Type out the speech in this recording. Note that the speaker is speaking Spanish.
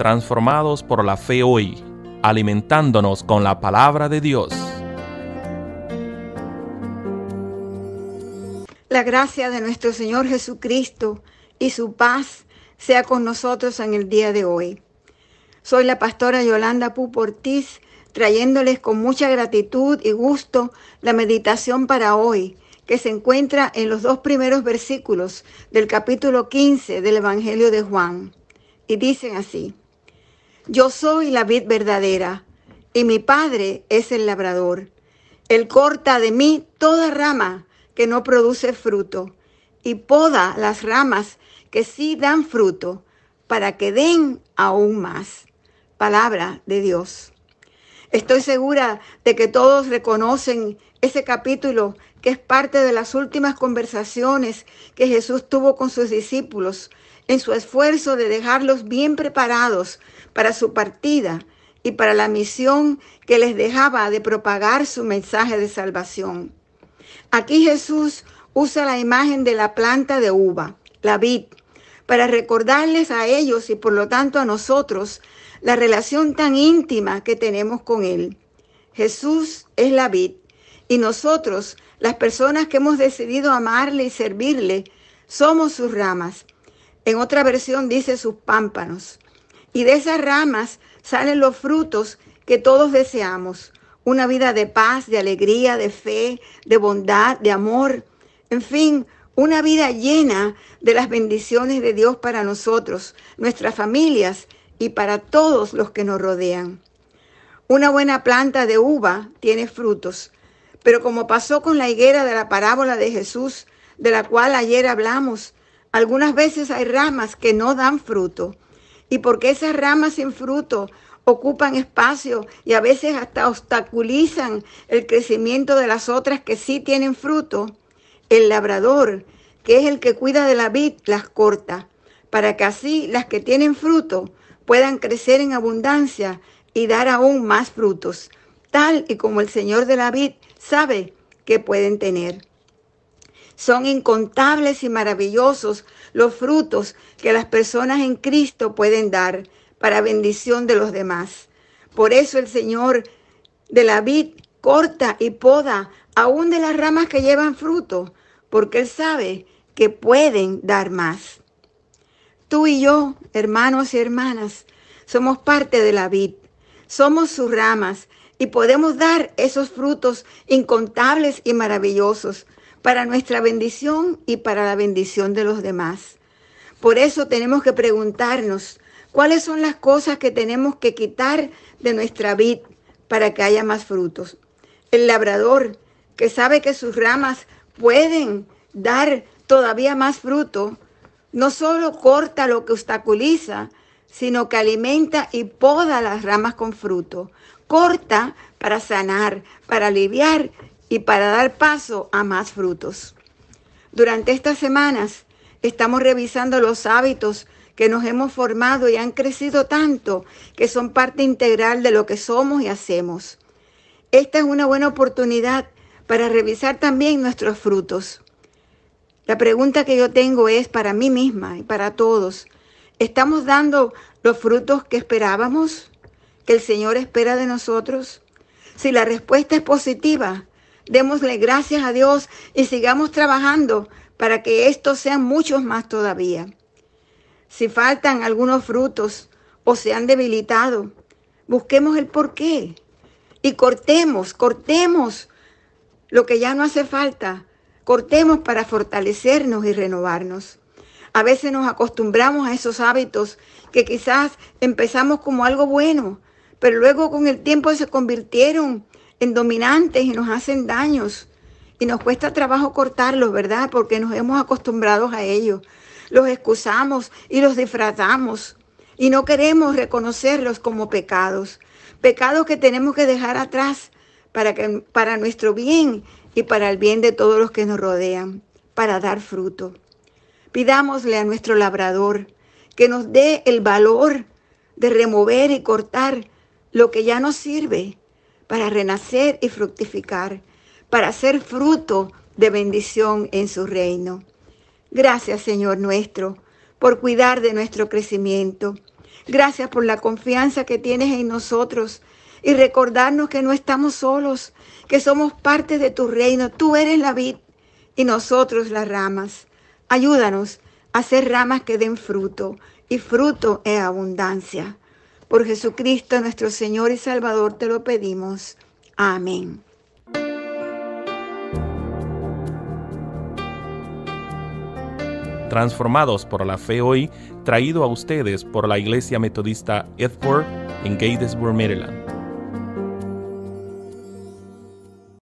transformados por la fe hoy, alimentándonos con la palabra de Dios. La gracia de nuestro Señor Jesucristo y su paz sea con nosotros en el día de hoy. Soy la pastora Yolanda Puportiz, trayéndoles con mucha gratitud y gusto la meditación para hoy, que se encuentra en los dos primeros versículos del capítulo 15 del Evangelio de Juan. Y dicen así, yo soy la vid verdadera y mi Padre es el labrador. Él corta de mí toda rama que no produce fruto y poda las ramas que sí dan fruto para que den aún más. Palabra de Dios. Estoy segura de que todos reconocen ese capítulo que es parte de las últimas conversaciones que Jesús tuvo con sus discípulos en su esfuerzo de dejarlos bien preparados para su partida y para la misión que les dejaba de propagar su mensaje de salvación. Aquí Jesús usa la imagen de la planta de uva, la vid, para recordarles a ellos y por lo tanto a nosotros la relación tan íntima que tenemos con Él. Jesús es la vid y nosotros, las personas que hemos decidido amarle y servirle, somos sus ramas. En otra versión dice sus pámpanos. Y de esas ramas salen los frutos que todos deseamos. Una vida de paz, de alegría, de fe, de bondad, de amor. En fin, una vida llena de las bendiciones de Dios para nosotros, nuestras familias y para todos los que nos rodean. Una buena planta de uva tiene frutos, pero como pasó con la higuera de la parábola de Jesús, de la cual ayer hablamos, algunas veces hay ramas que no dan fruto. Y porque esas ramas sin fruto ocupan espacio y a veces hasta obstaculizan el crecimiento de las otras que sí tienen fruto, el labrador, que es el que cuida de la vid, las corta, para que así las que tienen fruto puedan crecer en abundancia y dar aún más frutos, tal y como el Señor de la vid sabe que pueden tener. Son incontables y maravillosos los frutos que las personas en Cristo pueden dar para bendición de los demás. Por eso el Señor de la vid corta y poda aún de las ramas que llevan fruto, porque Él sabe que pueden dar más. Tú y yo, hermanos y hermanas, somos parte de la vid, somos sus ramas y podemos dar esos frutos incontables y maravillosos para nuestra bendición y para la bendición de los demás. Por eso tenemos que preguntarnos cuáles son las cosas que tenemos que quitar de nuestra vid para que haya más frutos. El labrador que sabe que sus ramas pueden dar todavía más fruto, no solo corta lo que obstaculiza, sino que alimenta y poda las ramas con fruto. Corta para sanar, para aliviar y para dar paso a más frutos. Durante estas semanas estamos revisando los hábitos que nos hemos formado y han crecido tanto que son parte integral de lo que somos y hacemos. Esta es una buena oportunidad para revisar también nuestros frutos. La pregunta que yo tengo es para mí misma y para todos. ¿Estamos dando los frutos que esperábamos, que el Señor espera de nosotros? Si la respuesta es positiva, démosle gracias a Dios y sigamos trabajando para que estos sean muchos más todavía. Si faltan algunos frutos o se han debilitado, busquemos el porqué y cortemos, cortemos lo que ya no hace falta Cortemos para fortalecernos y renovarnos. A veces nos acostumbramos a esos hábitos que quizás empezamos como algo bueno, pero luego con el tiempo se convirtieron en dominantes y nos hacen daños. Y nos cuesta trabajo cortarlos, ¿verdad? Porque nos hemos acostumbrado a ellos. Los excusamos y los disfrazamos. Y no queremos reconocerlos como pecados. Pecados que tenemos que dejar atrás para, que, para nuestro bien y para el bien de todos los que nos rodean, para dar fruto. Pidámosle a nuestro labrador que nos dé el valor de remover y cortar lo que ya no sirve para renacer y fructificar, para ser fruto de bendición en su reino. Gracias Señor nuestro por cuidar de nuestro crecimiento. Gracias por la confianza que tienes en nosotros y recordarnos que no estamos solos, que somos parte de tu reino. Tú eres la vid y nosotros las ramas. Ayúdanos a ser ramas que den fruto y fruto en abundancia. Por Jesucristo nuestro Señor y Salvador te lo pedimos. Amén. Transformados por la fe hoy, traído a ustedes por la Iglesia Metodista Edward en Gatesburg, Maryland.